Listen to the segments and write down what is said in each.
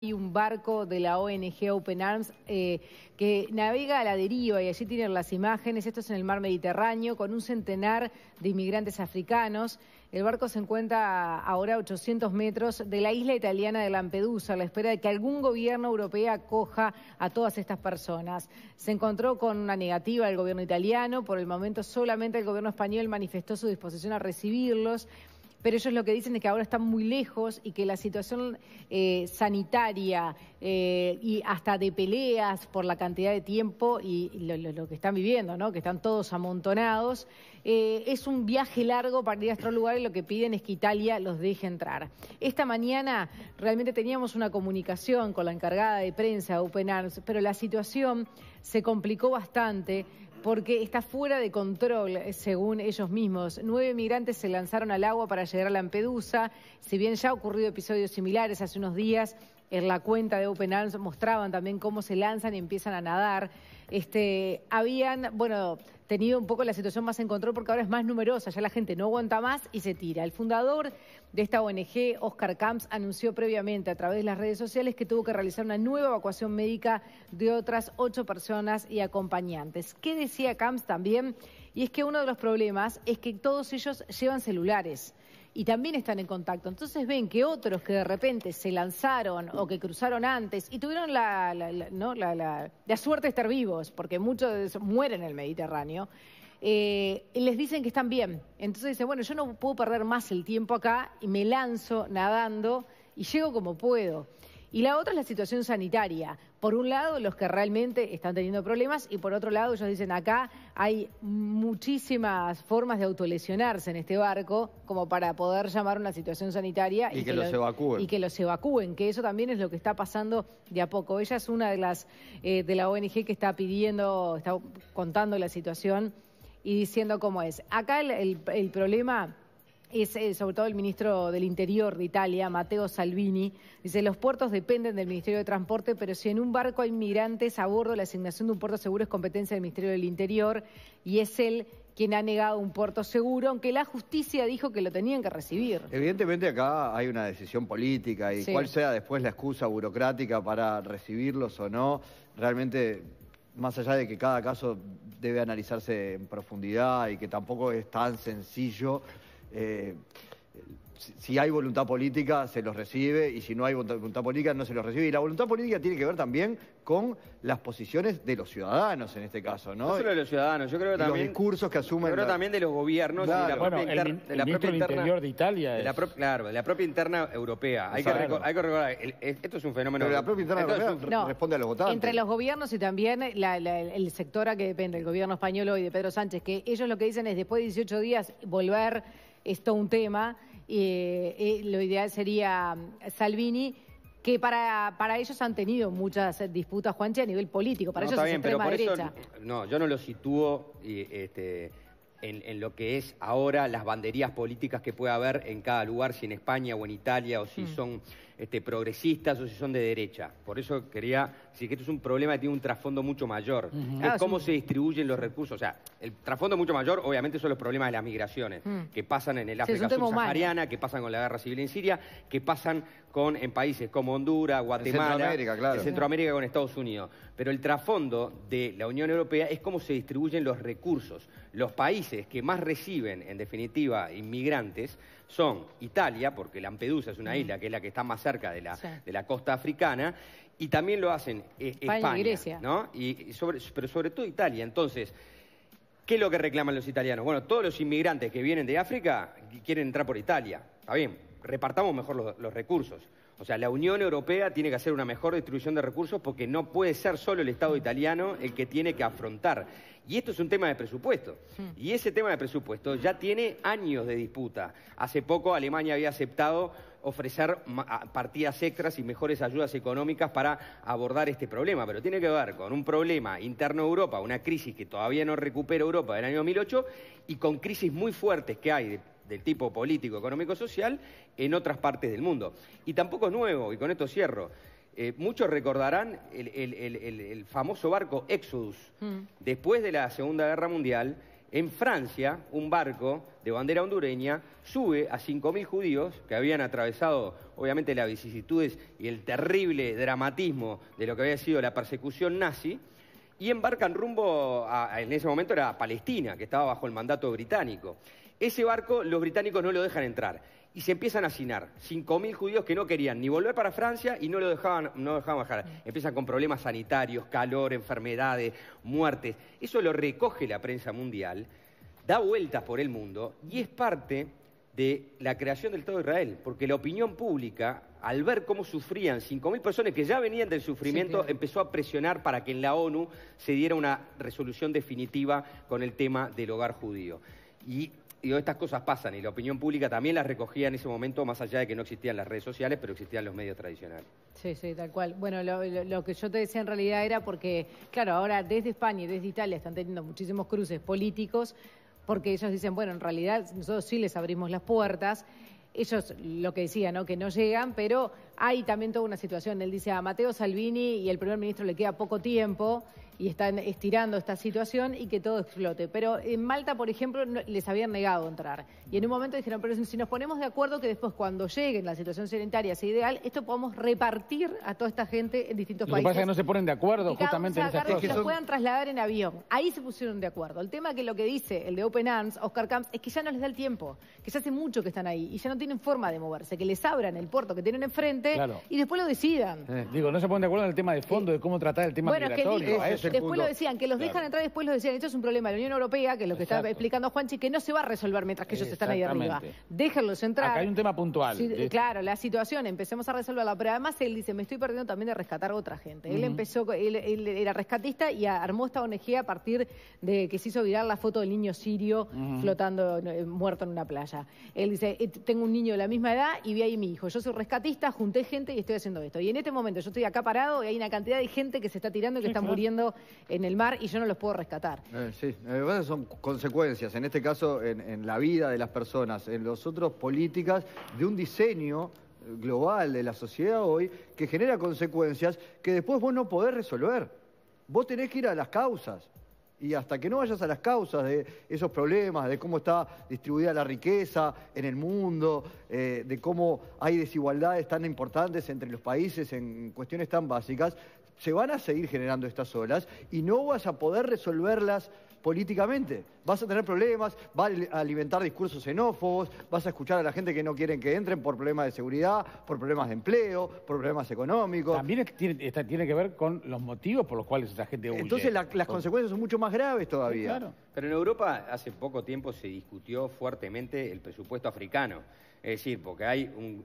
Hay un barco de la ONG Open Arms eh, que navega a la deriva y allí tienen las imágenes. Esto es en el mar Mediterráneo con un centenar de inmigrantes africanos. El barco se encuentra ahora a 800 metros de la isla italiana de Lampedusa a la espera de que algún gobierno europeo acoja a todas estas personas. Se encontró con una negativa del gobierno italiano. Por el momento solamente el gobierno español manifestó su disposición a recibirlos pero ellos lo que dicen es que ahora están muy lejos y que la situación eh, sanitaria eh, y hasta de peleas por la cantidad de tiempo y, lo, que están viviendo, ¿no? que están todos amontonados, eh, es un viaje largo para ir a otro lugar y lo que piden es que Italia los deje entrar. Esta mañana realmente teníamos una comunicación con la encargada de prensa de Open Arms, pero la situación se complicó bastante porque está fuera de control, eh, según ellos mismos. Nueve migrantes se lanzaron al agua para llegar a Lampedusa. Si bien ya ha ocurrido episodios similares hace unos días, en la cuenta de Open Arms mostraban también cómo se lanzan y empiezan a nadar este, habían, bueno, tenido un poco la situación más en control porque ahora es más numerosa, ya la gente no aguanta más y se tira. El fundador de esta ONG, Oscar Camps, anunció previamente a través de las redes sociales que tuvo que realizar una nueva evacuación médica de otras ocho personas y acompañantes. ¿Qué decía Camps también? Y es que uno de los problemas es que todos ellos llevan celulares y también están en contacto. Entonces ven que otros que de repente se lanzaron o que cruzaron antes y tuvieron la, la suerte de estar vivos, porque muchos mueren en el Mediterráneo, eh, les dicen que están bien. Entonces dicen, bueno, yo no puedo perder más el tiempo acá y me lanzo nadando y llego como puedo. Y la otra es la situación sanitaria. Por un lado, los que realmente están teniendo problemas y por otro lado, ellos dicen, acá hay muchísimas formas de autolesionarse en este barco como para poder llamar una situación sanitaria. Y, que, los evacúen. Y que los evacúen, que eso también es lo que está pasando de a poco. Ella es una de las eh, de la ONG que está pidiendo, está contando la situación y diciendo cómo es. Acá el problema es eh, sobre todo el ministro del Interior de Italia, Matteo Salvini. Dice, los puertos dependen del Ministerio de Transporte, pero si en un barco hay migrantes a bordo, la asignación de un puerto seguro es competencia del Ministerio del Interior y es él quien ha negado un puerto seguro, aunque la justicia dijo que lo tenían que recibir. Evidentemente acá hay una decisión política y cuál sea después la excusa burocrática para recibirlos o no, realmente más allá de que cada caso debe analizarse en profundidad y que tampoco es tan sencillo eh, si, hay voluntad política, se los recibe, y si no hay voluntad política, no se los recibe. Y la voluntad política tiene que ver también con las posiciones de los ciudadanos en este caso, ¿no? solo de los ciudadanos, yo creo que también... Los discursos que asumen... Yo creo también de los gobiernos la propia, interna... interior de Italia Claro, la propia interna europea. Hay que, recordar, esto es un fenómeno... Pero la propia interna europea responde a los votantes. Entre los gobiernos y también la, el sector a que depende, el gobierno español hoy de Pedro Sánchez, que ellos lo que dicen es después de 18 días volver es un tema. Eh, eh, lo ideal sería um, Salvini, que para, ellos han tenido muchas eh, disputas, Juanche, a nivel político. Para ellos está bien, pero por no, yo no lo sitúo este, en, lo que es ahora las banderías políticas que puede haber en cada lugar, si en España o en Italia, o si mm. son este, progresistas o si son de derecha. Por eso quería decir que esto es un problema que tiene un trasfondo mucho mayor. Ah, es cómo se distribuyen los recursos. O sea, el trasfondo mucho mayor, obviamente, son los problemas de las migraciones mm. que pasan en el África subsahariana, que pasan con la guerra civil en Siria, que pasan con en países como Honduras, Guatemala, Centroamérica, claro. Centroamérica con Estados Unidos. Pero el trasfondo de la Unión Europea es cómo se distribuyen los recursos. Los países que más reciben, en definitiva, inmigrantes son Italia, porque Lampedusa es una mm. isla que es la que está más cerca de la, costa africana, y también lo hacen eh, España, y Grecia. ¿no? Y pero sobre todo Italia. Entonces, ¿Qué es lo que reclaman los italianos? Bueno, todos los inmigrantes que vienen de África quieren entrar por Italia. Está bien, repartamos mejor los, recursos. O sea, la Unión Europea tiene que hacer una mejor distribución de recursos porque no puede ser solo el Estado italiano el que tiene que afrontar. Y esto es un tema de presupuesto. Mm. Y ese tema de presupuesto ya tiene años de disputa. Hace poco Alemania había aceptado ofrecer partidas extras y mejores ayudas económicas para abordar este problema, pero tiene que ver con un problema interno de Europa, una crisis que todavía no recupera Europa del año 2008 y con crisis muy fuertes que hay del tipo político, económico, social en otras partes del mundo. Y tampoco es nuevo, y con esto cierro. Eh, muchos recordarán el, famoso barco Exodus. Mm. Después de la Segunda Guerra Mundial, en Francia, un barco de bandera hondureña sube a 5.000 judíos que habían atravesado, obviamente, las vicisitudes y el terrible dramatismo de lo que había sido la persecución nazi, y embarcan rumbo, a, en ese momento era Palestina, que estaba bajo el mandato británico. Ese barco los británicos no lo dejan entrar y se empiezan a hacinar. 5.000 judíos que no querían ni volver para Francia y no lo dejaban, no dejaban bajar. Mm. Empiezan con problemas sanitarios, calor, enfermedades, muertes. Eso lo recoge la prensa mundial, da vueltas por el mundo y es parte de la creación del Estado de Israel, porque la opinión pública, al ver cómo sufrían 5.000 personas que ya venían del sufrimiento, empezó a presionar para que en la ONU se diera una resolución definitiva con el tema del hogar judío. Y y estas cosas pasan y la opinión pública también las recogía en ese momento, más allá de que no existían las redes sociales, pero existían los medios tradicionales. Sí, sí, tal cual. Bueno, lo, que yo te decía en realidad era porque, claro, ahora desde España y desde Italia están teniendo muchísimos cruces políticos, porque ellos dicen, bueno, en realidad nosotros sí les abrimos las puertas ellos lo que decían, ¿no? Que no llegan, pero hay también toda una situación. Él dice a Mateo Salvini y el primer ministro le queda poco tiempo y están estirando esta situación y que todo explote. Pero en Malta, por ejemplo, les habían negado entrar. Y en un momento dijeron, pero si nos ponemos de acuerdo que después cuando lleguen la situación sanitaria sea ideal, esto podamos repartir a toda esta gente en distintos países. Lo que pasa es que no se ponen de acuerdo justamente en esas cosas. Que los puedan trasladar en avión. Ahí se pusieron de acuerdo. El tema que lo que dice el de Open Arms, Oscar Camps, es que ya no les da el tiempo, que ya hace mucho que están ahí y ya no tienen forma de moverse, que les abran el puerto que tienen enfrente y después lo decidan. Eh, digo, no se ponen de acuerdo en el tema de fondo, de cómo tratar el tema bueno, migratorio. Que a eso después lo decían, que los dejan entrar, después lo decían, esto es un problema de la Unión Europea, que es lo que está explicando Juanchi, que no se va a resolver mientras que ellos están ahí arriba. Déjenlos entrar. Acá hay un tema puntual. Claro, la situación, empecemos a resolverla, pero además él dice, me estoy perdiendo también de rescatar a otra gente. Él empezó, él, era rescatista y armó esta ONG a partir de que se hizo virar la foto del niño sirio flotando, eh, muerto en una playa. Él dice, eh, tengo un niño de la misma edad y vi ahí mi hijo. Yo soy rescatista, junté gente y estoy haciendo esto. Y en este momento yo estoy acá parado y hay una cantidad de gente que se está tirando y que está muriendo en el mar y yo no los puedo rescatar. Eh, sí, eh, son consecuencias, en este caso en, la vida de las personas, en las otros políticas, de un diseño eh, global de la sociedad hoy que genera consecuencias que después vos no podés resolver. Vos tenés que ir a las causas. Y hasta que no vayas a las causas de esos problemas, de cómo está distribuida la riqueza en el mundo, de cómo hay desigualdades tan importantes entre los países en cuestiones tan básicas, se van a seguir generando estas olas y no vas a poder resolverlas políticamente. Vas a tener problemas, vas a alimentar discursos xenófobos, vas a escuchar a la gente que no quieren que entren por problemas de seguridad, por problemas de empleo, por problemas económicos. También tiene, que ver con los motivos por los cuales esa gente huye. Entonces las consecuencias son mucho más graves todavía. Pero en Europa hace poco tiempo se discutió fuertemente el presupuesto africano. Es decir, porque hay un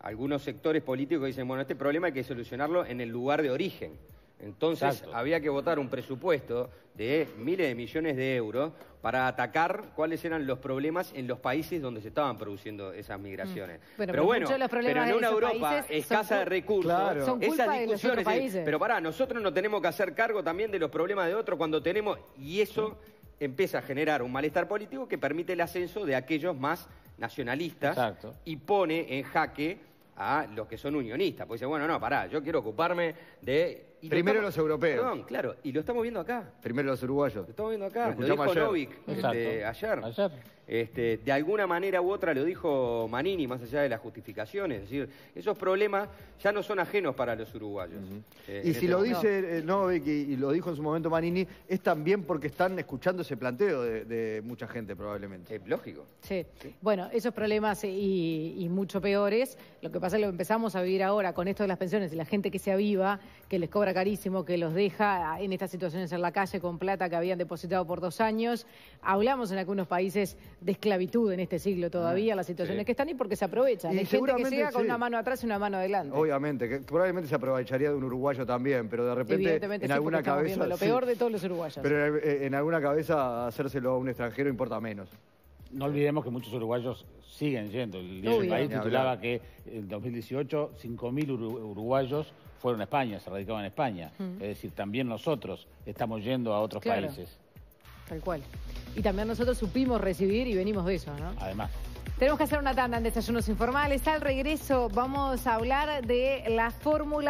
algunos sectores políticos dicen, bueno, este problema hay que solucionarlo en el lugar de origen. Entonces había que votar un presupuesto de miles de millones de euros para atacar cuáles eran los problemas en los países donde se estaban produciendo esas migraciones. Mm. pero, bueno, en una Europa escasa de recursos, esas discusiones. pero pará, nosotros no tenemos que hacer cargo también de los problemas de otros cuando tenemos. Y eso mm. empieza a generar un malestar político que permite el ascenso de aquellos más nacionalistas y pone en jaque a los que son unionistas, pues dicen, bueno, no, pará, yo quiero ocuparme de Primero los europeos. claro, y lo estamos viendo acá. Primero los uruguayos. Lo estamos viendo acá, lo, dijo ayer. Este, ayer. Este, de alguna manera u otra lo dijo Manini, más allá de las justificaciones. Es decir, esos problemas ya no son ajenos para los uruguayos. Eh, y este si lo dice eh, Novik y, lo dijo en su momento Manini, es también porque están escuchando ese planteo de, mucha gente probablemente. es lógico. Sí. Bueno, esos problemas y, mucho peores, lo que pasa es que lo empezamos a vivir ahora con esto de las pensiones y la gente que se aviva, que les cobra carísimo que los deja en estas situaciones en la calle con plata que habían depositado por dos años. Hablamos en algunos países de esclavitud en este siglo todavía, ah, las situaciones que están y porque se aprovechan. Hay gente que llega con una mano atrás y una mano adelante. Obviamente, que probablemente se aprovecharía de un uruguayo también, pero de repente en alguna cabeza... Lo peor de todos los uruguayos. Pero eh, en alguna cabeza hacérselo a un extranjero importa menos. No olvidemos que muchos uruguayos siguen yendo. El del país titulaba que en 2018 5.000 uruguayos fueron a España, se radicaban en España. Es decir, también nosotros estamos yendo a otros países. Tal cual. Y también nosotros supimos recibir y venimos de eso, ¿no? Además. Tenemos que hacer una tanda en desayunos informales. Al regreso vamos a hablar de la fórmula.